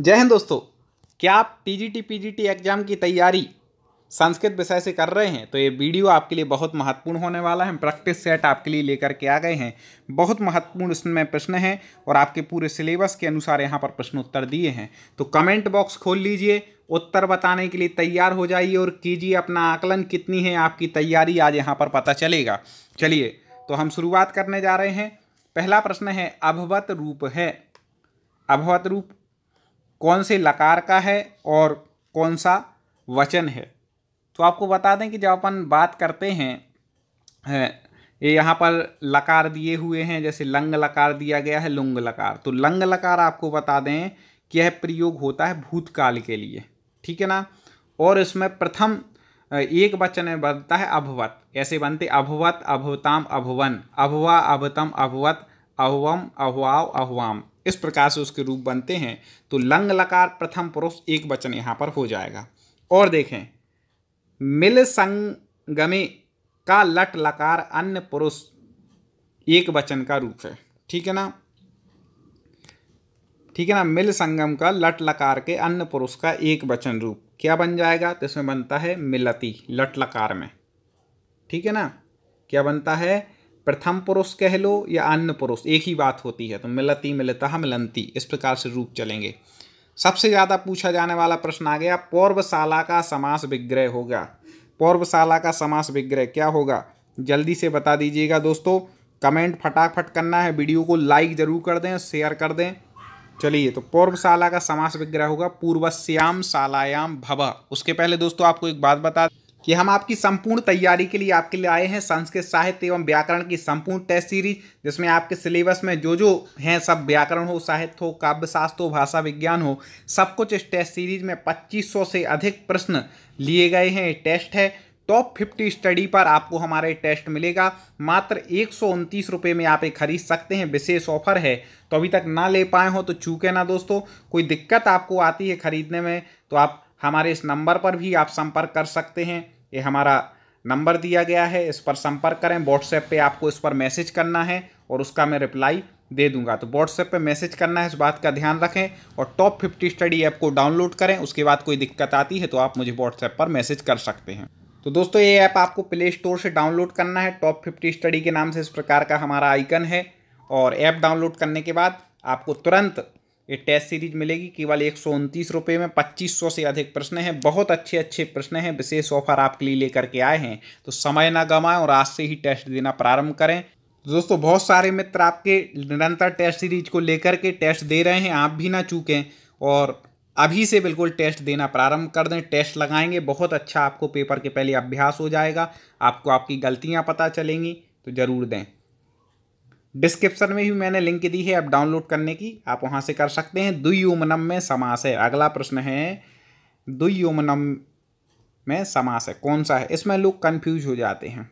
जय हिंद दोस्तों क्या आप जी पीजीटी एग्जाम की तैयारी संस्कृत विषय से कर रहे हैं तो ये वीडियो आपके लिए बहुत महत्वपूर्ण होने वाला है प्रैक्टिस सेट आपके लिए लेकर के आ गए हैं बहुत महत्वपूर्ण इसमें प्रश्न हैं और आपके पूरे सिलेबस के अनुसार यहाँ पर प्रश्न उत्तर दिए हैं तो कमेंट बॉक्स खोल लीजिए उत्तर बताने के लिए तैयार हो जाइए और कीजिए अपना आकलन कितनी है आपकी तैयारी आज यहाँ पर पता चलेगा चलिए तो हम शुरुआत करने जा रहे हैं पहला प्रश्न है अभवत रूप है अभवत रूप कौन से लकार का है और कौन सा वचन है तो आपको बता दें कि जब अपन बात करते हैं ये यहाँ पर लकार दिए हुए हैं जैसे लंग लकार दिया गया है लुंग लकार तो लंग लकार आपको बता दें कि यह प्रयोग होता है भूतकाल के लिए ठीक है ना और इसमें प्रथम एक वचन में बनता है अभवत ऐसे बनते अभवत अभवताम अभवन अभवा अभतम अभवत अहवम अहवाव अहवाम इस प्रकार से उसके रूप बनते हैं तो लंग लकार प्रथम पुरुष एक वचन यहाँ पर हो जाएगा और देखें मिल संगमे का लट लकार अन्य पुरुष एक वचन का रूप है ठीक है ना ठीक है ना मिल संगम का लट लकार के अन्य पुरुष का एक वचन रूप क्या बन जाएगा तो इसमें बनता है मिलती लट लकार में ठीक है ना क्या बनता है प्रथम पुरुष कह लो या अन्य पुरुष एक ही बात होती है तो मिलती मिलता मिलंती इस प्रकार से रूप चलेंगे सबसे ज़्यादा पूछा जाने वाला प्रश्न आ गया पौर्वशाला का समास विग्रह होगा पौर्वशाला का समास विग्रह क्या होगा जल्दी से बता दीजिएगा दोस्तों कमेंट फटाफट करना है वीडियो को लाइक ज़रूर कर दें शेयर कर दें चलिए तो पौर्वशाला का समास विग्रह होगा पूर्वश्याम शालायाम भव उसके पहले दोस्तों आपको एक बात बता कि हम आपकी संपूर्ण तैयारी के लिए आपके लिए आए हैं संस्कृत साहित्य एवं व्याकरण की संपूर्ण टेस्ट सीरीज जिसमें आपके सिलेबस में जो जो हैं सब व्याकरण हो साहित्य हो काव्यशास्त्र हो भाषा विज्ञान हो सब कुछ इस टेस्ट सीरीज में 2500 से अधिक प्रश्न लिए गए हैं टेस्ट है टॉप फिफ्टी स्टडी पर आपको हमारा टेस्ट मिलेगा मात्र एक सौ रुपये में आप ये खरीद सकते हैं विशेष ऑफर है तो अभी तक ना ले पाए हो तो चूके ना दोस्तों कोई दिक्कत आपको आती है खरीदने में तो आप हमारे इस नंबर पर भी आप संपर्क कर सकते हैं ये हमारा नंबर दिया गया है इस पर संपर्क करें व्हाट्सएप पे आपको इस पर मैसेज करना है और उसका मैं रिप्लाई दे दूंगा तो व्हाट्सएप पे मैसेज करना है इस बात का ध्यान रखें और टॉप फिफ्टी स्टडी ऐप को डाउनलोड करें उसके बाद कोई दिक्कत आती है तो आप मुझे व्हाट्सएप पर मैसेज कर सकते हैं तो दोस्तों ये ऐप आपको प्ले स्टोर से डाउनलोड करना है टॉप फिफ्टी स्टडी के नाम से इस प्रकार का हमारा आइकन है और ऐप डाउनलोड करने के बाद आपको तुरंत ये टेस्ट सीरीज मिलेगी केवल एक सौ उनतीस रुपये में पच्चीस सौ से अधिक प्रश्न हैं बहुत अच्छे अच्छे प्रश्न हैं विशेष ऑफर आपके लिए लेकर के आए हैं तो समय ना गंवाएं और आज से ही टेस्ट देना प्रारंभ करें दोस्तों बहुत सारे मित्र आपके निरंतर टेस्ट सीरीज को लेकर के टेस्ट दे रहे हैं आप भी ना चूकें और अभी से बिल्कुल टेस्ट देना प्रारंभ कर दें टेस्ट लगाएंगे बहुत अच्छा आपको पेपर के पहले अभ्यास हो जाएगा आपको आपकी गलतियाँ पता चलेंगी तो ज़रूर दें डिस्क्रिप्शन में भी मैंने लिंक दी है आप डाउनलोड करने की आप वहाँ से कर सकते हैं दुयोमनम में समास है अगला प्रश्न है दुयोमनम में समास है कौन सा है इसमें लोग कन्फ्यूज हो जाते हैं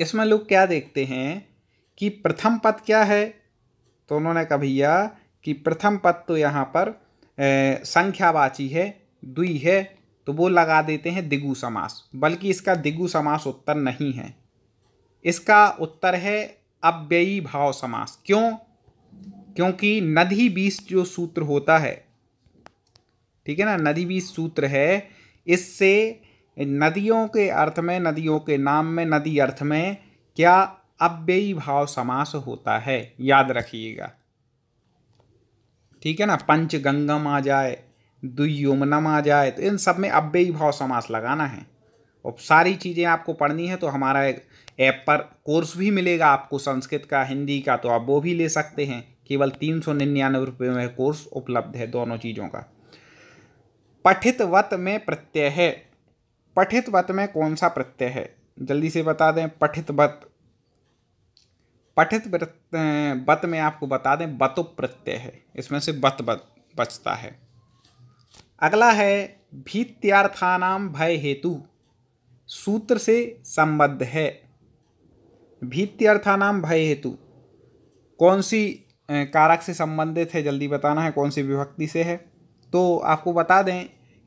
इसमें लोग क्या देखते हैं कि प्रथम पद क्या है तो उन्होंने कहा भैया कि प्रथम पद तो यहाँ पर संख्यावाची है दुई है तो वो लगा देते हैं दिगु समास बल्कि इसका दिगु समास उत्तर नहीं है इसका उत्तर है अव्ययी भाव समास क्यों क्योंकि नदी बीस जो सूत्र होता है ठीक है ना नदी बीस सूत्र है इससे नदियों के अर्थ में नदियों के नाम में नदी अर्थ में क्या अव्ययी भाव समास होता है याद रखिएगा ठीक है ना पंच गंगम आ जाए दुयुमनम आ जाए तो इन सब में अव्ययी भाव समास लगाना है और सारी चीज़ें आपको पढ़नी है तो हमारा एक ऐप पर कोर्स भी मिलेगा आपको संस्कृत का हिंदी का तो आप वो भी ले सकते हैं केवल तीन सौ निन्यानवे रुपये में कोर्स उपलब्ध है दोनों चीज़ों का पठित वत में प्रत्यय है पठित वत में कौन सा प्रत्यय है जल्दी से बता दें पठित वत पठित बत में आपको बता दें बतुप प्रत्यय है इसमें से बत बत बचता है अगला है भीत्यार्थानाम भय हेतु सूत्र से संबद्ध है भीत्यर्थानाम भय हेतु कौन सी कारक से संबंधित है जल्दी बताना है कौन सी विभक्ति से है तो आपको बता दें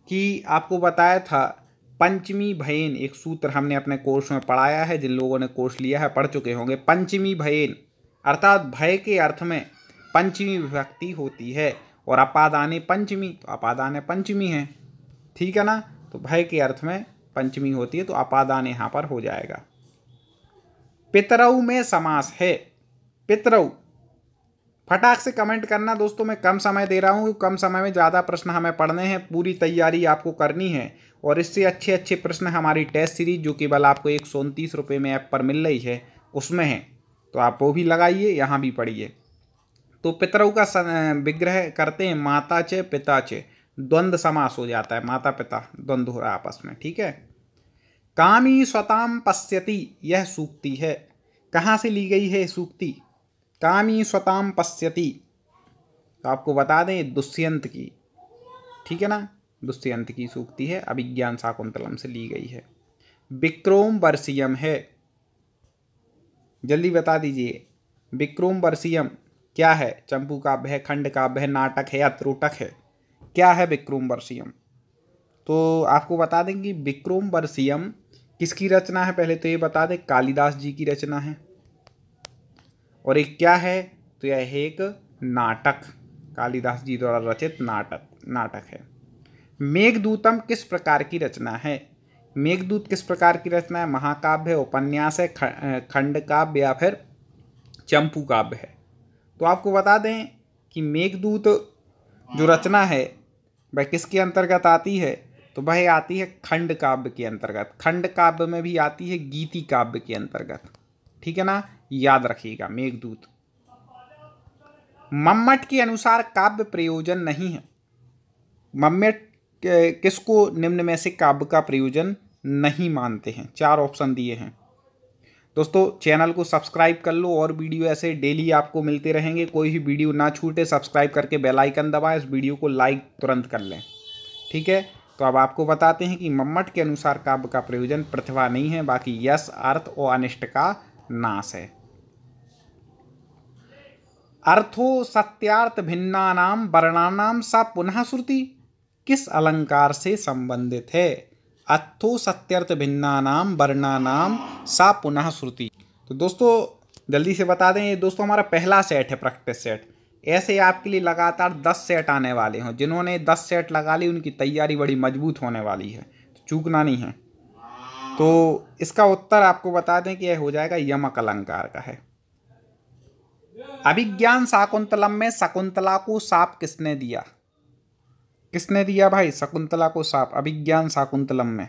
कि आपको बताया था पंचमी भयन एक सूत्र हमने अपने कोर्स में पढ़ाया है जिन लोगों ने कोर्स लिया है पढ़ चुके होंगे पंचमी भयन अर्थात भय के अर्थ में पंचमी विभक्ति होती है और अपादाने पंचमी तो अपादाने पंचमी है ठीक है ना तो भय के अर्थ में पंचमी होती है तो अपादान यहाँ पर हो जाएगा पितरऊ में समास है पितरऊ फटाक से कमेंट करना दोस्तों मैं कम समय दे रहा हूँ कम समय में ज़्यादा प्रश्न हमें पढ़ने हैं पूरी तैयारी आपको करनी है और इससे अच्छे अच्छे प्रश्न हमारी टेस्ट सीरीज जो केवल आपको एक सौ उनतीस रुपये में ऐप पर मिल रही है उसमें है तो आप वो भी लगाइए यहाँ भी पढ़िए तो पितरऊ का विग्रह करते हैं माता चे पिता चे द्वंद्व समास हो जाता है माता पिता द्वंद्व हो रहा है आपस में ठीक है कामी स्वताम पश्यति यह सूक्ति है कहाँ से ली गई है सूक्ति कामी स्वताम पश्यति तो आपको बता दें दुष्यंत की ठीक है ना दुष्यंत की सूक्ति है अभिज्ञान शाकुंतलम से ली गई है विक्रोम वर्षीयम है जल्दी बता दीजिए विक्रोम वर्षीयम क्या है चंपू काव्य भय खंड काव्य भय नाटक है या त्रोटक है क्या है विक्रोम वर्षीयम तो आपको बता दें कि विक्रोम वर्षीयम किसकी रचना है पहले तो ये बता दें कालिदास जी की रचना है और एक क्या है तो यह है एक नाटक कालिदास जी द्वारा रचित नाटक नाटक है मेघदूतम किस प्रकार की रचना है मेघदूत किस प्रकार की रचना है महाकाव्य है उपन्यास है खंड काव्य या फिर चंपू काव्य है तो आपको बता दें कि मेघदूत जो रचना है वह किसके अंतर्गत आती है तो वह आती है खंड काव्य के अंतर्गत खंड काव्य में भी आती है गीति काव्य के अंतर्गत ठीक है ना याद रखिएगा मेघदूत मम्मट के अनुसार काव्य प्रयोजन नहीं है मम्मट किसको निम्न में से काव्य का प्रयोजन नहीं मानते हैं चार ऑप्शन दिए हैं दोस्तों चैनल को सब्सक्राइब कर लो और वीडियो ऐसे डेली आपको मिलते रहेंगे कोई भी वीडियो ना छूटे सब्सक्राइब करके बेल आइकन दबाएं इस वीडियो को लाइक तुरंत कर लें ठीक है तो अब आपको बताते हैं कि मम्मट के अनुसार काव्य का प्रयोजन प्रतिभा नहीं है बाकी यश अर्थ और अनिष्ट का नाश है अर्थो सत्यार्थ भिन्ना नाम वर्णानाम सा पुनः श्रुति किस अलंकार से संबंधित है अत्थो सत्यर्थ भिन्नानाम वर्णानाम सा पुनः श्रुति तो दोस्तों जल्दी से बता दें ये दोस्तों हमारा पहला सेट है प्रैक्टिस सेट ऐसे आपके लिए लगातार दस सेट आने वाले हों जिन्होंने दस सेट लगा ली उनकी तैयारी बड़ी मजबूत होने वाली है तो चूकना नहीं है तो इसका उत्तर आपको बता दें कि यह हो जाएगा यमक अलंकार का है अभिज्ञान शाकुंतलम में शकुंतला को साप किसने दिया किसने दिया भाई शकुंतला को साप अभिज्ञान शाकुंतलम में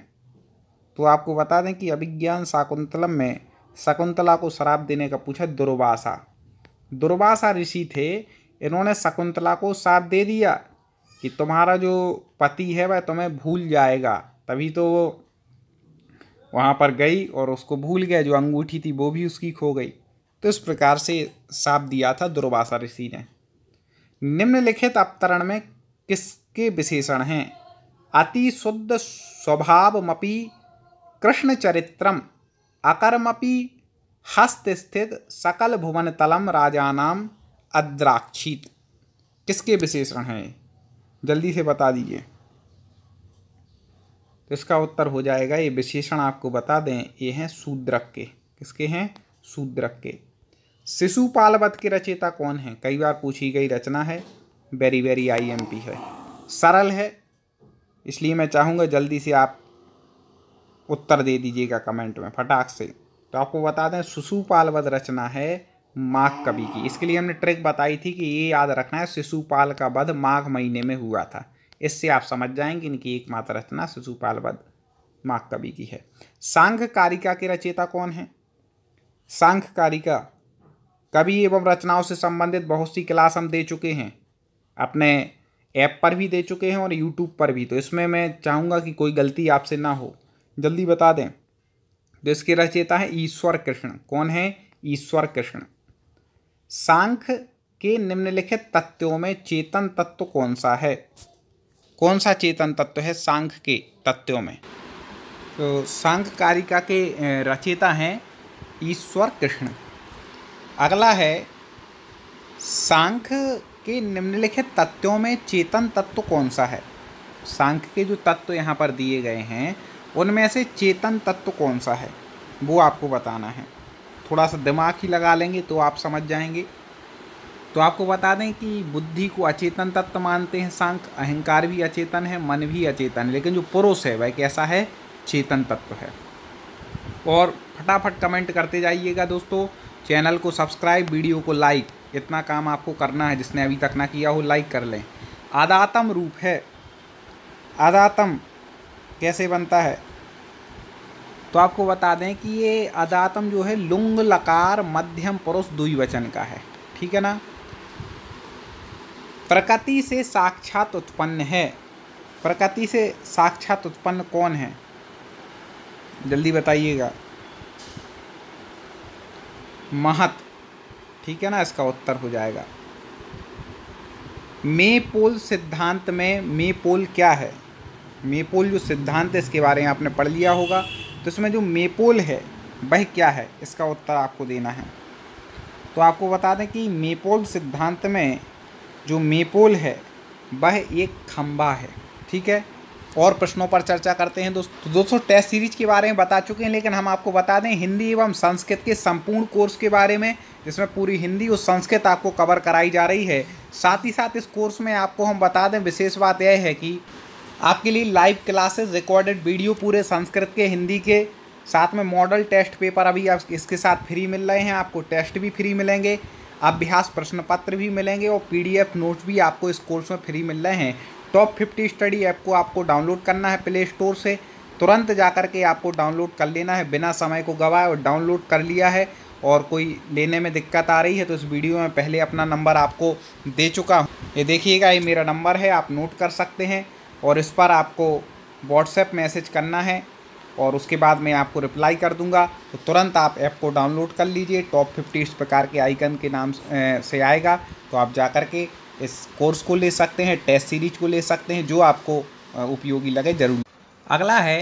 तो आपको बता दें कि अभिज्ञान शाकुंतलम में शकुंतला को श्राप देने का पूछा दुर्वासा दुर्वासा ऋषि थे इन्होंने शकुंतला को साप दे दिया कि तुम्हारा जो पति है वह तुम्हें भूल जाएगा तभी तो वो वहाँ पर गई और उसको भूल गया जो अंगूठी थी वो भी उसकी खो गई तो इस प्रकार से साप दिया था दुर्वासा ऋषि ने निम्नलिखित अपतरण में किस के विशेषण हैं अति शुद्ध स्वभावमपि कृष्णचरित्रम अकर्मपी हस्तस्थित सकल भुवन तलम राजानाम अद्राक्षित किसके विशेषण हैं जल्दी से बता दीजिए तो इसका उत्तर हो जाएगा ये विशेषण आपको बता दें ये हैं शूद्रक के किसके हैं शूद्रक के शिशुपालवत के रचयिता कौन है कई बार पूछी गई रचना है वेरी वेरी आईएमपी है सरल है इसलिए मैं चाहूँगा जल्दी से आप उत्तर दे दीजिएगा कमेंट में फटाक से तो आपको बता दें वध रचना है माघ कवि की इसके लिए हमने ट्रिक बताई थी कि ये याद रखना है शिशुपाल का वध माघ महीने में हुआ था इससे आप समझ जाएंगे इनकी एकमात्र रचना शिशुपाल वध माघ कवि की है सांघ कारिका के रचयिता कौन है सांघ कारिका कवि एवं रचनाओं से संबंधित बहुत सी क्लास हम दे चुके हैं अपने ऐप पर भी दे चुके हैं और यूट्यूब पर भी तो इसमें मैं चाहूँगा कि कोई गलती आपसे ना हो जल्दी बता दें तो इसके रचयिता है ईश्वर कृष्ण कौन है ईश्वर कृष्ण सांख के निम्नलिखित तत्वों में चेतन तत्व कौन सा है कौन सा चेतन तत्व है सांख के तत्वों में तो सांख कारिका के रचयिता हैं ईश्वर कृष्ण अगला है सांख कि निम्नलिखित तत्वों में चेतन तत्व कौन सा है सांख्य के जो तत्व यहाँ पर दिए गए हैं उनमें से चेतन तत्व कौन सा है वो आपको बताना है थोड़ा सा दिमाग ही लगा लेंगे तो आप समझ जाएंगे तो आपको बता दें कि बुद्धि को अचेतन तत्व मानते हैं सांख अहंकार भी अचेतन है मन भी अचेतन है लेकिन जो पुरुष है वह कैसा है चेतन तत्व है और फटाफट कमेंट करते जाइएगा दोस्तों चैनल को सब्सक्राइब वीडियो को लाइक इतना काम आपको करना है जिसने अभी तक ना किया हो लाइक कर लें आदातम रूप है आदातम कैसे बनता है तो आपको बता दें कि ये अदातम जो है लुंग लकार मध्यम पुरुष द्विवचन का है ठीक है ना प्रकृति से साक्षात उत्पन्न है प्रकृति से साक्षात उत्पन्न कौन है जल्दी बताइएगा महत ठीक है ना इसका उत्तर हो जाएगा मे पोल सिद्धांत में मे पोल क्या है मेपोल जो सिद्धांत है इसके बारे में आपने पढ़ लिया होगा तो इसमें जो मेपोल है वह क्या है इसका उत्तर आपको देना है तो आपको बता दें कि मेपोल सिद्धांत में जो मेपोल है वह एक खम्बा है ठीक है और प्रश्नों पर चर्चा करते हैं तो दोस्तों दोस्तों टेस्ट सीरीज के बारे में बता चुके हैं लेकिन हम आपको बता दें हिंदी एवं संस्कृत के संपूर्ण कोर्स के बारे में जिसमें पूरी हिंदी और संस्कृत आपको कवर कराई जा रही है साथ ही साथ इस कोर्स में आपको हम बता दें विशेष बात यह है कि आपके लिए लाइव क्लासेस रिकॉर्डेड वीडियो पूरे संस्कृत के हिंदी के साथ में मॉडल टेस्ट पेपर अभी आप इसके साथ फ्री मिल रहे हैं आपको टेस्ट भी फ्री मिलेंगे अभ्यास प्रश्न पत्र भी मिलेंगे और पीडीएफ नोट भी आपको इस कोर्स में फ्री मिल रहे हैं टॉप फिफ्टी स्टडी ऐप को आपको डाउनलोड करना है प्ले स्टोर से तुरंत जा कर के आपको डाउनलोड कर लेना है बिना समय को गवाए और डाउनलोड कर लिया है और कोई लेने में दिक्कत आ रही है तो इस वीडियो में पहले अपना नंबर आपको दे चुका हूँ ये देखिएगा ये मेरा नंबर है आप नोट कर सकते हैं और इस पर आपको व्हाट्सएप मैसेज करना है और उसके बाद मैं आपको रिप्लाई कर दूंगा तो तुरंत आप ऐप को डाउनलोड कर लीजिए टॉप फिफ्टी इस प्रकार के आइकन के नाम से आएगा तो आप जा कर के इस कोर्स को ले सकते हैं टेस्ट सीरीज को ले सकते हैं जो आपको उपयोगी लगे जरूर अगला है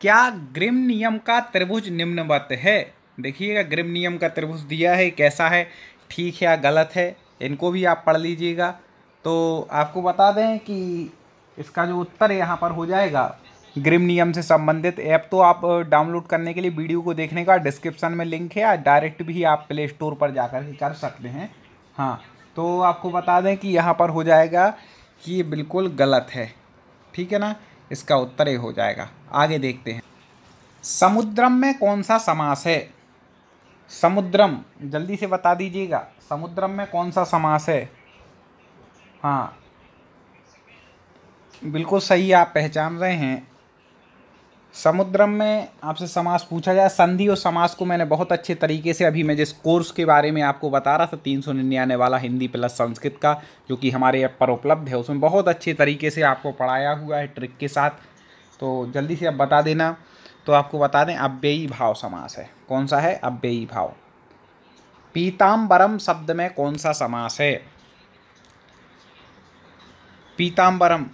क्या ग्रिम नियम का त्रिभुज निम्नवत है देखिएगा ग्रिम नियम का त्रिभुज दिया है कैसा है ठीक है या गलत है इनको भी आप पढ़ लीजिएगा तो आपको बता दें कि इसका जो उत्तर यहाँ पर हो जाएगा ग्रिम नियम से संबंधित ऐप तो आप डाउनलोड करने के लिए वीडियो को देखने का डिस्क्रिप्शन में लिंक है या डायरेक्ट भी आप प्ले स्टोर पर जाकर के कर सकते हैं हाँ तो आपको बता दें कि यहाँ पर हो जाएगा कि ये बिल्कुल गलत है ठीक है ना इसका उत्तर ये हो जाएगा आगे देखते हैं समुद्रम में कौन सा समास है समुद्रम जल्दी से बता दीजिएगा समुद्रम में कौन सा समास है हाँ बिल्कुल सही आप पहचान रहे हैं समुद्रम में आपसे समास पूछा जाए संधि और समास को मैंने बहुत अच्छे तरीके से अभी मैं जिस कोर्स के बारे में आपको बता रहा था तीन सौ निन्यानवे वाला हिंदी प्लस संस्कृत का जो कि हमारे ऐप पर उपलब्ध है उसमें बहुत अच्छे तरीके से आपको पढ़ाया हुआ है ट्रिक के साथ तो जल्दी से आप बता देना तो आपको बता दें अव्ययी भाव समास है कौन सा है अव्ययी भाव पीताम्बरम शब्द में कौन सा समास है पीताम्बरम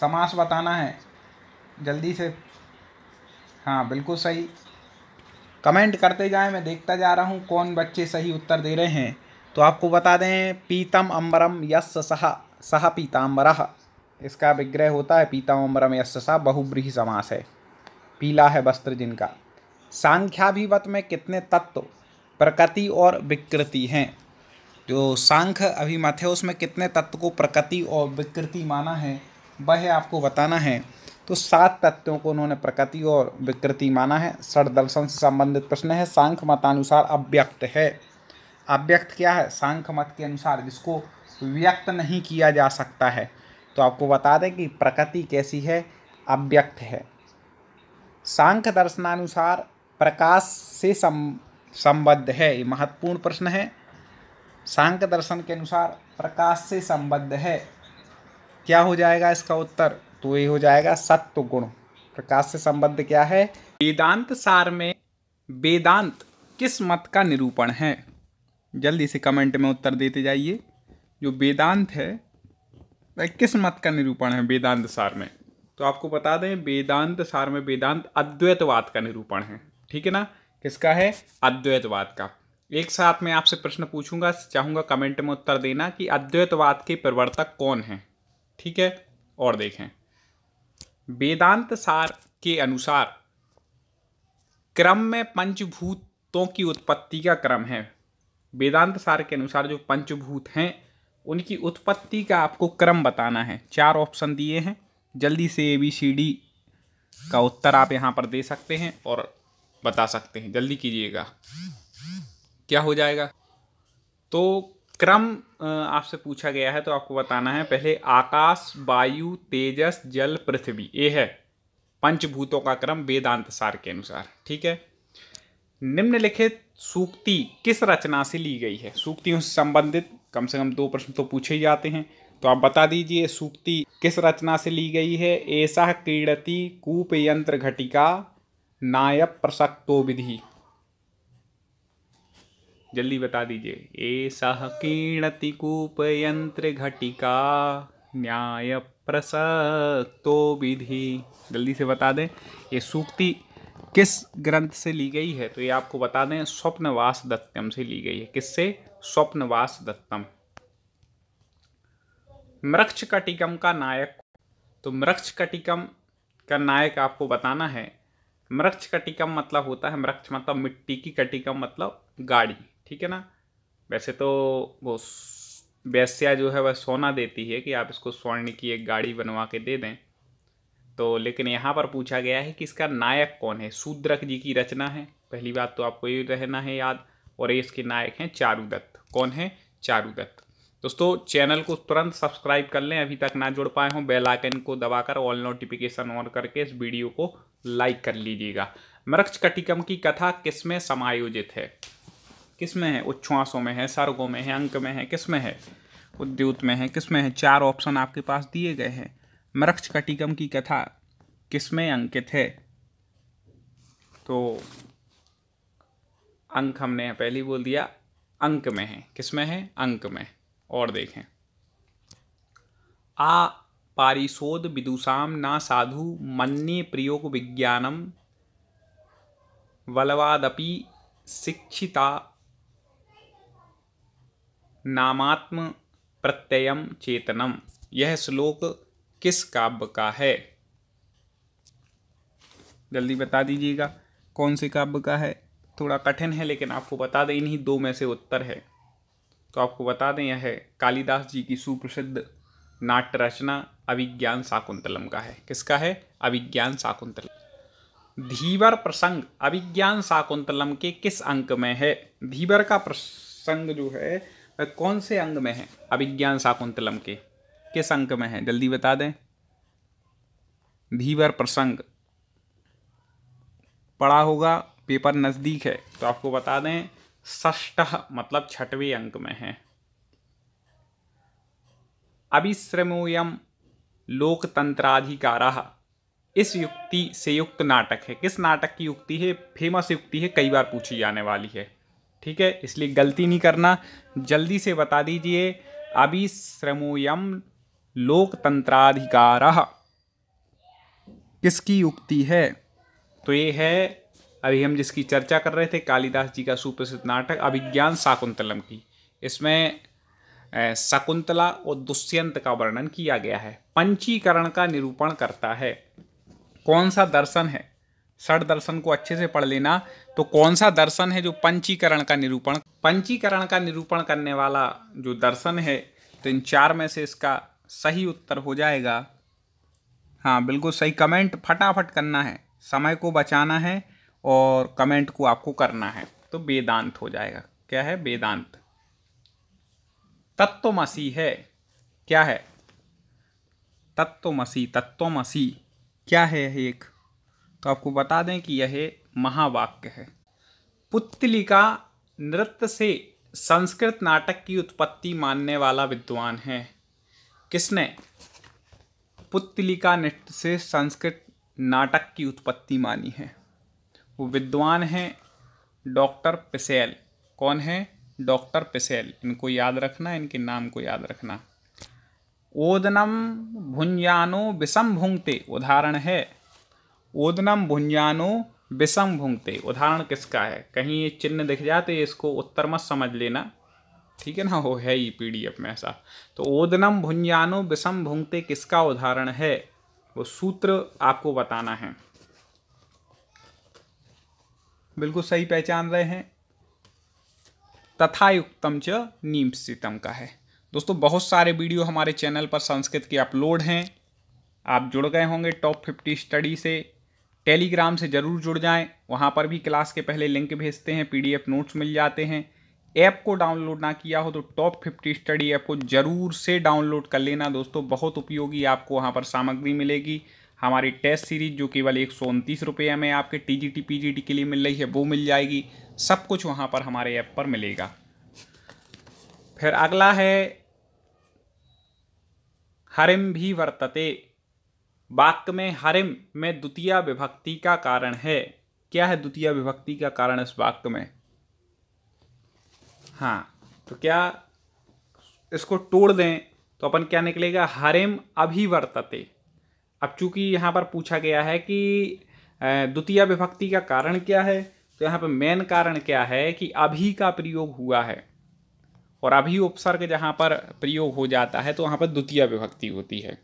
समास बताना है जल्दी से हाँ बिल्कुल सही कमेंट करते जाएं मैं देखता जा रहा हूँ कौन बच्चे सही उत्तर दे रहे हैं तो आपको बता दें पीतम अम्बरम यस सह सह पीताम्बर इसका विग्रह होता है पीतम अम्बरम यस सह बहुब्रीह समास है पीला है वस्त्र जिनका सांख्याभिवत में कितने तत्व प्रकृति और विकृति हैं जो सांख्य अभिमत है उसमें कितने तत्व को प्रकृति और विकृति माना है वह आपको बताना है तो सात तत्वों को उन्होंने प्रकृति और विकृति माना है सड़ दर्शन से संबंधित प्रश्न है सांख मतानुसार अव्यक्त है अव्यक्त क्या है सांख मत के अनुसार जिसको व्यक्त नहीं किया जा सकता है तो आपको बता दें कि प्रकृति कैसी है अव्यक्त है सांख्य दर्शनानुसार प्रकाश से सम संबद्ध है ये महत्वपूर्ण प्रश्न है सांख्य दर्शन के अनुसार प्रकाश से संबद्ध है क्या हो जाएगा इसका उत्तर तो ये हो जाएगा सत्व गुण प्रकाश से संबद्ध क्या है वेदांत सार में वेदांत किस मत का निरूपण है जल्दी से कमेंट में उत्तर देते जाइए जो वेदांत है वह किस मत का निरूपण है वेदांत सार में तो आपको बता दें वेदांत सार में वेदांत अद्वैतवाद का निरूपण है ठीक है ना किसका है अद्वैतवाद का एक साथ मैं आपसे प्रश्न पूछूंगा चाहूंगा कमेंट में उत्तर देना कि अद्वैतवाद के प्रवर्तक कौन है ठीक है और देखें वेदांत सार के अनुसार क्रम में पंचभूतों की उत्पत्ति का क्रम है वेदांत सार के अनुसार जो पंचभूत हैं उनकी उत्पत्ति का आपको क्रम बताना है चार ऑप्शन दिए हैं जल्दी से ए बी सी डी का उत्तर आप यहाँ पर दे सकते हैं और बता सकते हैं जल्दी कीजिएगा क्या हो जाएगा तो क्रम आपसे पूछा गया है तो आपको बताना है पहले आकाश वायु तेजस जल पृथ्वी ये है पंचभूतों का क्रम वेदांत सार के अनुसार ठीक है निम्नलिखित सूक्ति किस रचना से ली गई है सूक्तियों से संबंधित कम से कम दो प्रश्न तो पूछे ही जाते हैं तो आप बता दीजिए सूक्ति किस रचना से ली गई है ऐसा क्रीड़ती कूप यंत्र घटिका नायब प्रसक्तो विधि जल्दी बता दीजिए ए सह कीणति कूप यंत्र घटिका न्याय प्रसो विधि जल्दी से बता दें ये सूक्ति किस ग्रंथ से ली गई है तो ये आपको बता दें स्वप्नवास दत्तम से ली गई है किससे स्वप्नवास दत्तम मृक्ष कटिकम का नायक तो मृक्ष कटिकम का नायक आपको बताना है मृक्ष कटिकम मतलब होता है मृक्ष मतलब मिट्टी की कटिकम मतलब गाड़ी ठीक है ना वैसे तो वो वैश्या जो है वह सोना देती है कि आप इसको स्वर्ण की एक गाड़ी बनवा के दे दें तो लेकिन यहाँ पर पूछा गया है कि इसका नायक कौन है शूद्रक जी की रचना है पहली बात तो आपको ये रहना है याद और ये इसके नायक हैं चारुदत्त कौन है चारुदत्त दोस्तों चैनल को तुरंत सब्सक्राइब कर लें अभी तक ना जुड़ पाए हों बेल आइकन को दबाकर ऑल नोटिफिकेशन ऑन करके इस वीडियो को लाइक कर लीजिएगा मृक्ष कटिकम की कथा किसमें समायोजित है किस में है उच्छ्वासों में है सर्गों में है अंक में है किस में है उद्योत में है किस में है चार ऑप्शन आपके पास दिए गए हैं मृक्ष कटिकम की कथा किस में अंकित है तो अंक हमने पहले बोल दिया अंक में है किस में है अंक में और देखें आ पारिशोध विदुषाम ना साधु मन्ने प्रयोग विज्ञानम वलवादपि शिक्षिता नामात्म प्रत्ययम चेतनम यह श्लोक किस काव्य का है जल्दी बता दीजिएगा कौन से काव्य का है थोड़ा कठिन है लेकिन आपको बता दें इन्हीं दो में से उत्तर है तो आपको बता दें यह है कालिदास जी की सुप्रसिद्ध नाट्य रचना अभिज्ञान शाकुंतलम का है किसका है अभिज्ञान शाकुंतलम धीवर प्रसंग अभिज्ञान शाकुंतलम के किस अंक में है धीवर का प्रसंग जो है वह कौन से अंग में है अभिज्ञान शाकुंतलम के किस अंक में है जल्दी बता दें धीवर प्रसंग पढ़ा होगा पेपर नज़दीक है तो आपको बता दें ष्ठ मतलब छठवें अंक में है अभिश्रमोयम लोकतंत्राधिकार इस युक्ति से युक्त नाटक है किस नाटक की युक्ति है फेमस युक्ति है कई बार पूछी जाने वाली है ठीक है इसलिए गलती नहीं करना जल्दी से बता दीजिए अभिश्रमोयम लोकतंत्राधिकार किसकी युक्ति है तो ये है अभी हम जिसकी चर्चा कर रहे थे कालिदास जी का सुप्रसिद्ध नाटक अभिज्ञान शाकुंतलम की इसमें शकुंतला और दुष्यंत का वर्णन किया गया है पंचीकरण का निरूपण करता है कौन सा दर्शन है षड दर्शन को अच्छे से पढ़ लेना तो कौन सा दर्शन है जो पंचीकरण का निरूपण पंचीकरण का निरूपण करने वाला जो दर्शन है तो इन चार में से इसका सही उत्तर हो जाएगा हाँ बिल्कुल सही कमेंट फटाफट करना है समय को बचाना है और कमेंट को आपको करना है तो वेदांत हो जाएगा क्या है वेदांत तत्वमसी है क्या है तत्वमसी तत्वमसी क्या है एक तो आपको बता दें कि यह महावाक्य है पुतलिका नृत्य से संस्कृत नाटक की उत्पत्ति मानने वाला विद्वान है किसने पुतलिका नृत्य से संस्कृत नाटक की उत्पत्ति मानी है वो विद्वान हैं डॉक्टर पिसेल कौन है डॉक्टर पिसेल इनको याद रखना इनके नाम को याद रखना ओदनम भुंजानो विषम भुंगते उदाहरण है ओदनम भुंजानो विषम भुंगते उदाहरण किसका है कहीं ये चिन्ह दिख जाते इसको उत्तर मत समझ लेना ठीक है ना वो है ही एफ में ऐसा तो ओदनम भुंजानो विषम भुंगते किसका उदाहरण है वो सूत्र आपको बताना है बिल्कुल सही पहचान रहे हैं तथा युक्तम च नीमसितम का है दोस्तों बहुत सारे वीडियो हमारे चैनल पर संस्कृत के अपलोड हैं आप जुड़ गए होंगे टॉप फिफ्टी स्टडी से टेलीग्राम से ज़रूर जुड़ जाएं वहाँ पर भी क्लास के पहले लिंक भेजते हैं पीडीएफ नोट्स मिल जाते हैं ऐप को डाउनलोड ना किया हो तो टॉप फिफ्टी स्टडी ऐप को ज़रूर से डाउनलोड कर लेना दोस्तों बहुत उपयोगी आपको वहाँ पर सामग्री मिलेगी हमारी टेस्ट सीरीज जो केवल एक सौ उनतीस रुपये में आपके T G T P G T के लिए मिल रही है वो मिल जाएगी सब कुछ वहाँ पर हमारे ऐप पर मिलेगा फिर अगला है हरिम भी वर्तते वाक्य में हरिम में द्वितीय विभक्ति का कारण है क्या है द्वितीय विभक्ति का कारण इस वाक्य में हाँ तो क्या इसको तोड़ दें तो अपन क्या निकलेगा हरिम अभिवर्तते अब चूंकि यहाँ पर पूछा गया है कि द्वितीय विभक्ति का कारण क्या है तो यहाँ पर मेन कारण क्या है कि अभी का प्रयोग हुआ है और अभी उपसर्ग जहाँ पर प्रयोग हो जाता है तो वहाँ पर द्वितीय विभक्ति होती है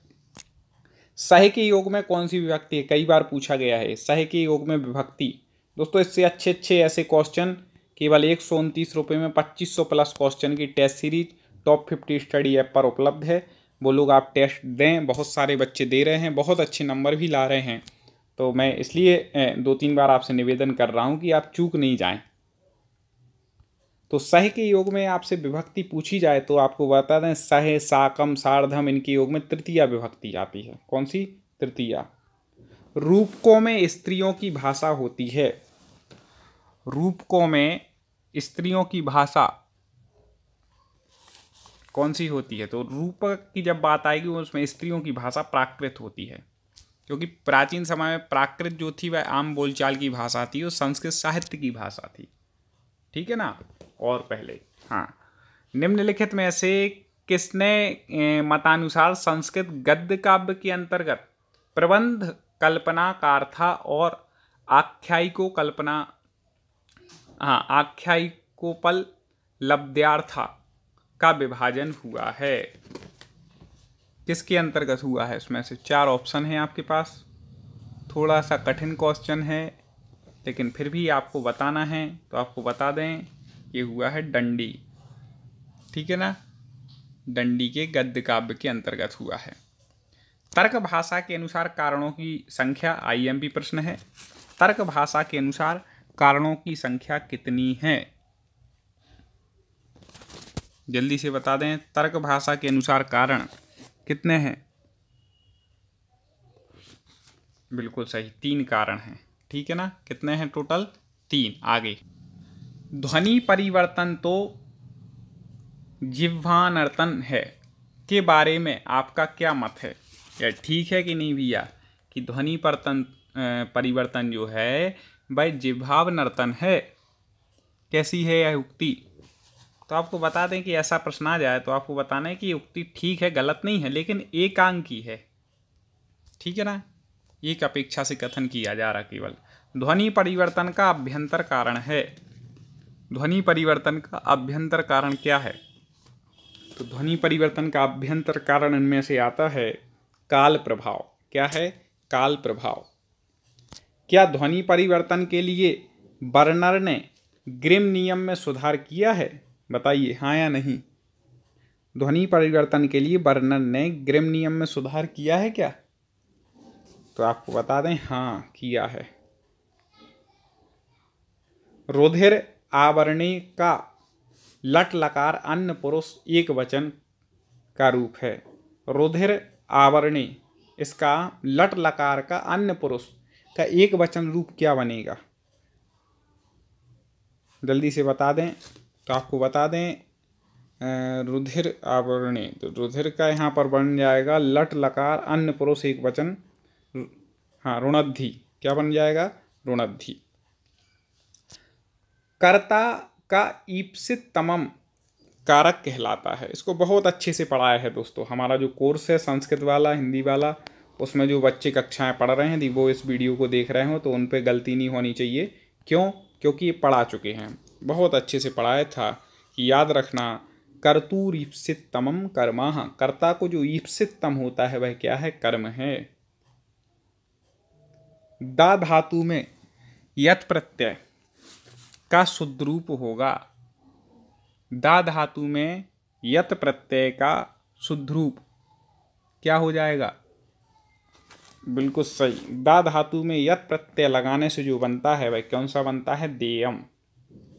सह के योग में कौन सी विभक्ति है कई बार पूछा गया है सह के योग में विभक्ति दोस्तों इससे अच्छे अच्छे ऐसे क्वेश्चन केवल एक सौ उनतीस रुपये में पच्चीस सौ प्लस क्वेश्चन की test series top fifty study app पर उपलब्ध है वो लोग आप टेस्ट दें बहुत सारे बच्चे दे रहे हैं बहुत अच्छे नंबर भी ला रहे हैं तो मैं इसलिए दो तीन बार आपसे निवेदन कर रहा हूँ कि आप चूक नहीं जाएँ तो सह के योग में आपसे विभक्ति पूछी जाए तो आपको बता दें सह साकम सार्धम इनके योग में तृतीया विभक्ति आती है कौन सी तृतीया रूपकों में स्त्रियों की भाषा होती है रूपकों में स्त्रियों की भाषा कौन सी होती है तो रूपक की जब बात आएगी उसमें स्त्रियों की भाषा प्राकृत होती है क्योंकि प्राचीन समय में प्राकृत जो थी वह आम बोलचाल की भाषा थी और संस्कृत साहित्य की भाषा थी ठीक है ना और पहले हाँ निम्नलिखित में से किसने मतानुसार संस्कृत गद्य काव्य के अंतर्गत प्रबंध कल्पना कार्था और आख्यायिको कल्पना हाँ आख्यायिकोपल लब्ध्यार्था का विभाजन हुआ है किसके अंतर्गत हुआ है उसमें से चार ऑप्शन हैं आपके पास थोड़ा सा कठिन क्वेश्चन है लेकिन फिर भी आपको बताना है तो आपको बता दें ये हुआ है डंडी ठीक है ना डंडी के गद्य काव्य के अंतर्गत हुआ है तर्क भाषा के अनुसार कारणों की संख्या आईएमपी प्रश्न है तर्क भाषा के अनुसार कारणों की संख्या कितनी है जल्दी से बता दें तर्क भाषा के अनुसार कारण कितने हैं बिल्कुल सही तीन कारण हैं ठीक है ना कितने हैं टोटल तीन आगे ध्वनि परिवर्तन तो जिह्वानर्तन है के बारे में आपका क्या मत है यार ठीक है कि नहीं भैया कि ध्वनि परतन परिवर्तन जो है भाई जिभाव नर्तन है कैसी है यह उक्ति तो आपको बता दें कि ऐसा प्रश्न आ जाए तो आपको बताना है कि उक्ति ठीक है गलत नहीं है लेकिन एकांकी है ठीक है ना एक अपेक्षा से कथन किया जा रहा केवल ध्वनि परिवर्तन का अभ्यंतर कारण है ध्वनि परिवर्तन का अभ्यंतर कारण क्या है तो ध्वनि परिवर्तन का अभ्यंतर कारण इनमें से आता है काल प्रभाव क्या है काल प्रभाव क्या ध्वनि परिवर्तन के लिए बर्नर ने ग्रिम नियम में सुधार किया है बताइए हाँ या नहीं ध्वनि परिवर्तन के लिए बर्नर ने ग्रिम नियम में सुधार किया है क्या तो आपको बता दें हाँ किया है रुधिर आवरणी का लट लकार अन्य पुरुष एक वचन का रूप है रुधिर आवरणी इसका लट लकार का अन्य पुरुष का एक वचन रूप क्या बनेगा जल्दी से बता दें तो आपको बता दें रुधिर आवरणी तो रुधिर का यहाँ पर बन जाएगा लट लकार अन्य पुरुष एक वचन हाँ ऋणद्धि क्या बन जाएगा ऋणद्धि कर्ता का ईप्सित तमम कारक कहलाता है इसको बहुत अच्छे से पढ़ाया है दोस्तों हमारा जो कोर्स है संस्कृत वाला हिंदी वाला उसमें जो बच्चे कक्षाएं पढ़ रहे हैं यदि वो इस वीडियो को देख रहे हो तो उन पर गलती नहीं होनी चाहिए क्यों क्योंकि ये पढ़ा चुके हैं बहुत अच्छे से पढ़ाया था कि याद रखना कर्तूर ईप्सित तमम कर्मा कर्ता को जो ईप्सित तम होता है वह क्या है कर्म है दा धातु में यत प्रत्यय का शुद्ध रूप होगा दा धातु में यत प्रत्यय का शुद्ध रूप क्या हो जाएगा बिल्कुल सही दा धातु में यत प्रत्यय लगाने से जो बनता है वह कौन सा बनता है देयम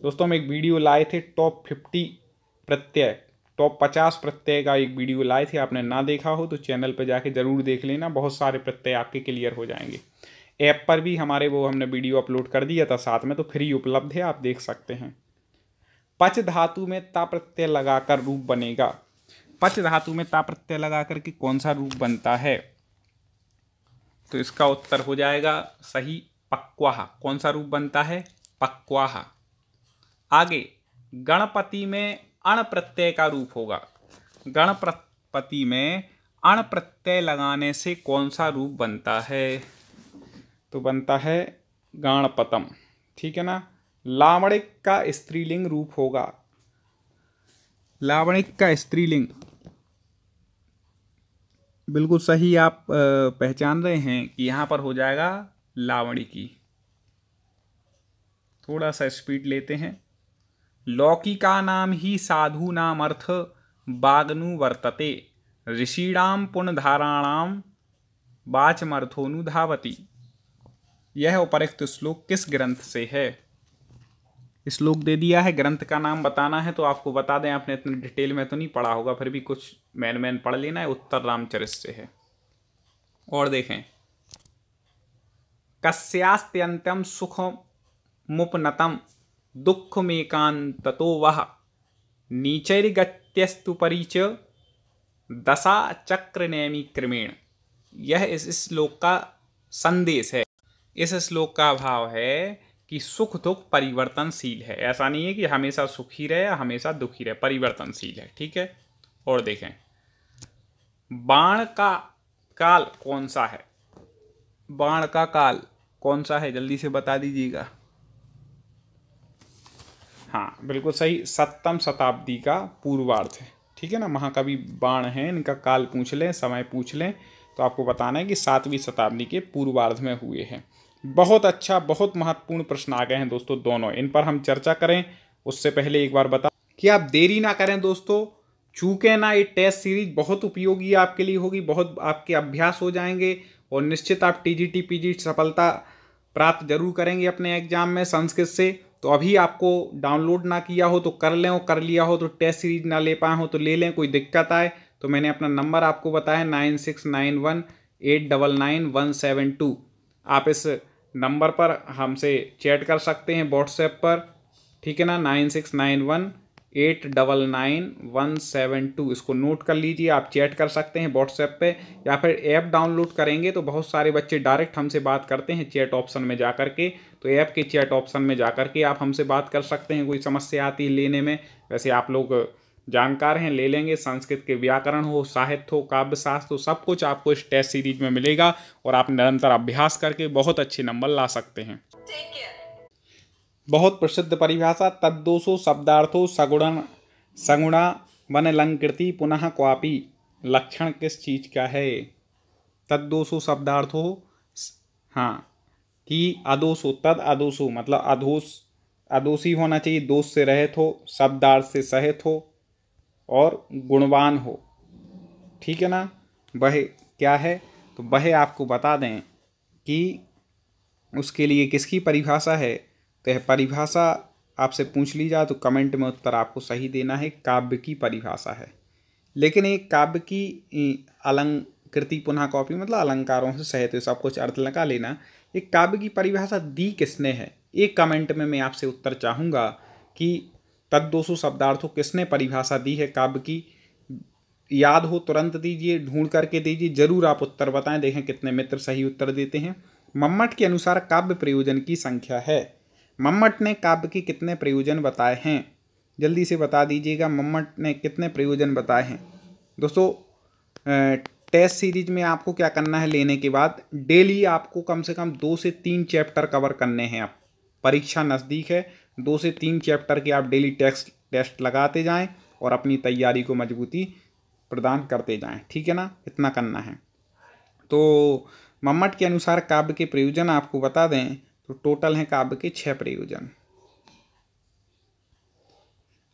दोस्तों हम एक वीडियो लाए थे टॉप फिफ्टी प्रत्यय टॉप पचास प्रत्यय का एक वीडियो लाए थे आपने ना देखा हो तो चैनल पर जाके ज़रूर देख लेना बहुत सारे प्रत्यय आपके क्लियर हो जाएंगे ऐप पर भी हमारे वो हमने वीडियो अपलोड कर दिया था साथ में तो फ्री उपलब्ध है आप देख सकते हैं पच धातु में ता प्रत्यय लगाकर रूप बनेगा पच धातु में ता प्रत्यय लगा के कौन सा रूप बनता है तो इसका उत्तर हो जाएगा सही पक्वाहा कौन सा रूप बनता है पक्वाहा आगे गणपति में अण प्रत्यय का रूप होगा गणपति में अण प्रत्यय लगाने से कौन सा रूप बनता है तो बनता है गाणपतम ठीक है ना लावणिक का स्त्रीलिंग रूप होगा लावणिक का स्त्रीलिंग बिल्कुल सही आप पहचान रहे हैं कि यहाँ पर हो जाएगा लावणी की थोड़ा सा स्पीड लेते हैं लौकी का नाम ही साधु नाम अर्थ बागनु वर्तते ऋषिणाम पुनधाराणाम बाचमर्थोनु धावती यह उपरोक्त श्लोक किस ग्रंथ से है श्लोक दे दिया है ग्रंथ का नाम बताना है तो आपको बता दें आपने इतने डिटेल में तो नहीं पढ़ा होगा फिर भी कुछ मैन मैन पढ़ लेना है उत्तर रामचरित से है और देखें कस्यास्त्यंतम सुख मुपनतम दुख मेकांतो वह नीचैर्गत्यस्तु परिच दशा चक्र नैमी क्रमेण यह इस श्लोक का संदेश है इस श्लोक का भाव है कि सुख दुख परिवर्तनशील है ऐसा नहीं है कि हमेशा सुखी रहे या हमेशा दुखी रहे परिवर्तनशील है ठीक है और देखें बाण का काल कौन सा है बाण का काल कौन सा है जल्दी से बता दीजिएगा हाँ बिल्कुल सही सप्तम शताब्दी का पूर्वार्ध है ठीक है ना महाकवि बाण है इनका काल पूछ लें समय पूछ लें तो आपको बताना है कि सातवीं शताब्दी के पूर्वार्ध में हुए हैं बहुत अच्छा बहुत महत्वपूर्ण प्रश्न आ गए हैं दोस्तों दोनों इन पर हम चर्चा करें उससे पहले एक बार बता कि आप देरी ना करें दोस्तों चूके ना ये टेस्ट सीरीज बहुत उपयोगी आपके लिए होगी बहुत आपके अभ्यास हो जाएंगे और निश्चित आप T G T P G सफलता प्राप्त जरूर करेंगे अपने एग्जाम में संस्कृत से तो अभी आपको डाउनलोड ना किया हो तो कर लें और कर लिया हो तो टेस्ट सीरीज ना ले पाए हो तो ले लें कोई दिक्कत आए तो मैंने अपना नंबर आपको बताया nine six nine one eight double nine one seven two आप इस नंबर पर हमसे चैट कर सकते हैं व्हाट्सएप पर ठीक है ना nine six nine one eight double nine one seven two इसको नोट कर लीजिए आप चैट कर सकते हैं व्हाट्सएप पे या फिर ऐप डाउनलोड करेंगे तो बहुत सारे बच्चे डायरेक्ट हमसे बात करते हैं चैट ऑप्शन में जा कर के तो ऐप के चैट ऑप्शन में जा कर के आप हमसे बात कर सकते हैं कोई समस्या आती है लेने में वैसे आप लोग जानकार हैं ले लेंगे संस्कृत के व्याकरण हो साहित्य हो काव्य शास्त्र हो सब कुछ आपको इस टेस्ट सीरीज में मिलेगा और आप निरंतर अभ्यास करके बहुत अच्छे नंबर ला सकते हैं बहुत प्रसिद्ध परिभाषा तद्दोषो शब्दार्थो सगुण सगुणा लंकृति पुनः क्वापी लक्षण किस चीज का है तद्दोषो शब्दार्थो हाँ कि अदोषो तद अदोषो मतलब अधोष अदोषी होना चाहिए दोष से रहित हो शब्दार्थ से सहित हो और गुणवान हो ठीक है ना वह क्या है तो वह आपको बता दें कि उसके लिए किसकी परिभाषा है तो यह परिभाषा आपसे पूछ ली जाए तो कमेंट में उत्तर आपको सही देना है काव्य की परिभाषा है लेकिन एक काव्य की अलंकृति पुनः कॉपी मतलब अलंकारों से सहित सब कुछ अर्थ लगा लेना एक काव्य की परिभाषा दी किसने है एक कमेंट में मैं आपसे उत्तर चाहूँगा कि तद्दोषु शब्दार्थों किसने परिभाषा दी है काव्य की याद हो तुरंत दीजिए ढूंढ करके दीजिए जरूर आप उत्तर बताएं देखें कितने मित्र सही उत्तर देते हैं मम्मट के अनुसार काव्य प्रयोजन की संख्या है मम्मट ने काव्य के कितने प्रयोजन बताए हैं जल्दी से बता दीजिएगा मम्मट ने कितने प्रयोजन बताए हैं दोस्तों टेस्ट सीरीज में आपको क्या करना है लेने के बाद डेली आपको कम से कम दो से तीन चैप्टर कवर करने हैं आप परीक्षा नज़दीक है दो से तीन चैप्टर के आप डेली टेक्स्ट टेस्ट लगाते जाएं और अपनी तैयारी को मजबूती प्रदान करते जाएं ठीक है ना इतना करना है तो मम्मट के अनुसार काव्य के प्रयोजन आपको बता दें तो टोटल हैं काव्य के छः प्रयोजन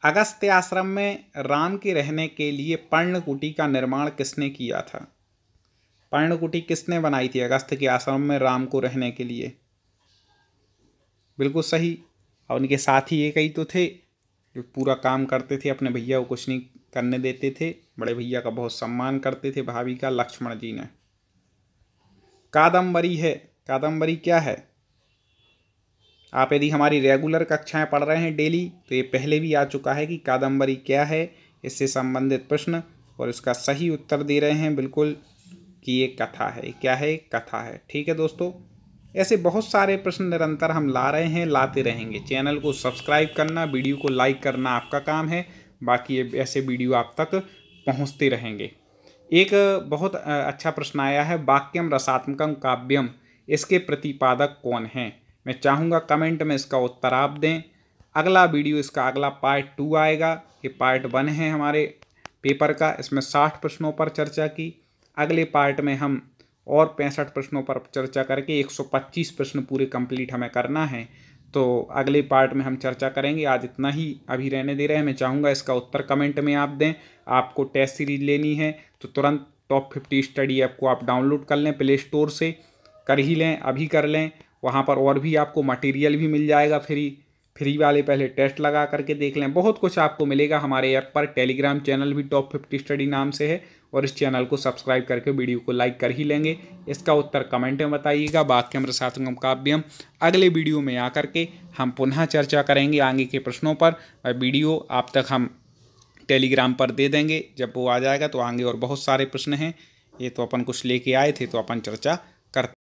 अगस्त्य आश्रम में राम के रहने के लिए पर्णकुटी का निर्माण किसने किया था पर्णकुटी किसने बनाई थी अगस्त के आश्रम में राम को रहने के लिए बिल्कुल सही और उनके साथ ही ये कई तो थे जो पूरा काम करते थे अपने भैया को कुछ नहीं करने देते थे बड़े भैया का बहुत सम्मान करते थे भाभी का लक्ष्मण जी ने कादम्बरी है कादम्बरी क्या है आप यदि हमारी रेगुलर कक्षाएं पढ़ रहे हैं डेली तो ये पहले भी आ चुका है कि कादम्बरी क्या है इससे संबंधित प्रश्न और इसका सही उत्तर दे रहे हैं बिल्कुल कि ये कथा है क्या है कथा है ठीक है दोस्तों ऐसे बहुत सारे प्रश्न निरंतर हम ला रहे हैं लाते रहेंगे चैनल को सब्सक्राइब करना वीडियो को लाइक करना आपका काम है बाकी ऐसे वीडियो आप तक पहुँचते रहेंगे एक बहुत अच्छा प्रश्न आया है वाक्यम रसात्मकम काव्यम इसके प्रतिपादक कौन हैं मैं चाहूँगा कमेंट में इसका उत्तर आप दें अगला वीडियो इसका अगला पार्ट टू आएगा ये पार्ट वन है हमारे पेपर का इसमें साठ प्रश्नों पर चर्चा की अगले पार्ट में हम और पैंसठ प्रश्नों पर चर्चा करके 125 प्रश्न पूरे कंप्लीट हमें करना है तो अगले पार्ट में हम चर्चा करेंगे आज इतना ही अभी रहने दे रहे हैं मैं चाहूँगा इसका उत्तर कमेंट में आप दें आपको टेस्ट सीरीज लेनी है तो तुरंत टॉप फिफ्टी स्टडी ऐप को आप डाउनलोड कर लें प्ले स्टोर से कर ही लें अभी कर लें वहाँ पर और भी आपको मटेरियल भी मिल जाएगा फ्री फ्री वाले पहले टेस्ट लगा करके देख लें बहुत कुछ आपको मिलेगा हमारे ऐप पर टेलीग्राम चैनल भी टॉप फिफ्टी स्टडी नाम से है और इस चैनल को सब्सक्राइब करके वीडियो को लाइक कर ही लेंगे इसका उत्तर कमेंट में बताइएगा वाक्य रसात्मक काव्य हम अगले वीडियो में आकर के हम पुनः चर्चा करेंगे आगे के प्रश्नों पर और वीडियो आप तक हम टेलीग्राम पर दे देंगे जब वो आ जाएगा तो आगे और बहुत सारे प्रश्न हैं ये तो अपन कुछ लेके आए थे तो अपन चर्चा